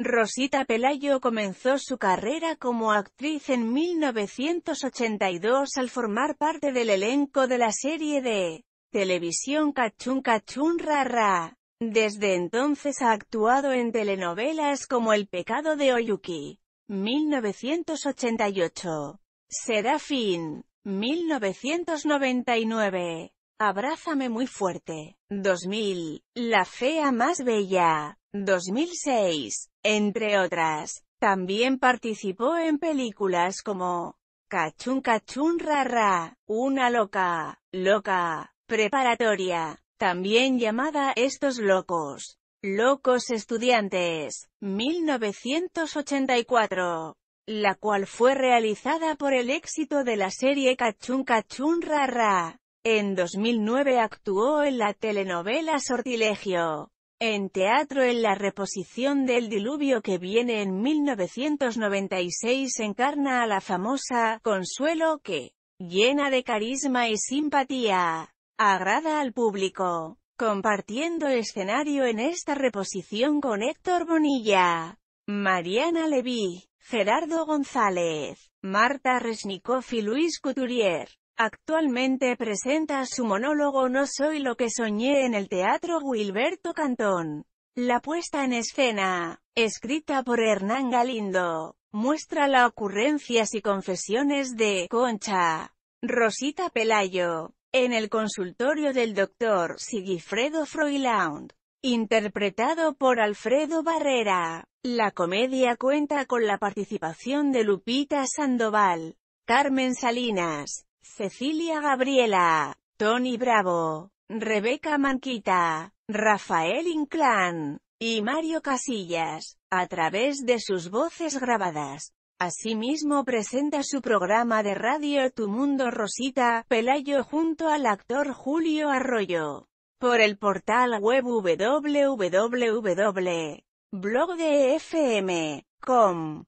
Rosita Pelayo comenzó su carrera como actriz en 1982 al formar parte del elenco de la serie de televisión Cachún Cachún Rara. Desde entonces ha actuado en telenovelas como El pecado de Oyuki, 1988, Serafín, 1999, Abrázame muy fuerte, 2000, La fea más bella, 2006, entre otras, también participó en películas como Cachun Cachun Rara, Una Loca, Loca, Preparatoria, también llamada Estos Locos, Locos Estudiantes, 1984, la cual fue realizada por el éxito de la serie Cachun Cachun Rara. En 2009 actuó en la telenovela Sortilegio en teatro en la reposición del diluvio que viene en 1996 encarna a la famosa Consuelo que, llena de carisma y simpatía, agrada al público, compartiendo escenario en esta reposición con Héctor Bonilla, Mariana Levy, Gerardo González, Marta Resnikoff y Luis Couturier. Actualmente presenta su monólogo No soy lo que soñé en el Teatro Wilberto Cantón. La puesta en escena, escrita por Hernán Galindo, muestra las ocurrencias y confesiones de Concha, Rosita Pelayo, en el consultorio del doctor Sigifredo Froiland, interpretado por Alfredo Barrera. La comedia cuenta con la participación de Lupita Sandoval, Carmen Salinas, Cecilia Gabriela, Tony Bravo, Rebeca Manquita, Rafael Inclán, y Mario Casillas, a través de sus voces grabadas. Asimismo presenta su programa de radio Tu Mundo Rosita, Pelayo junto al actor Julio Arroyo. Por el portal web www.blogdefm.com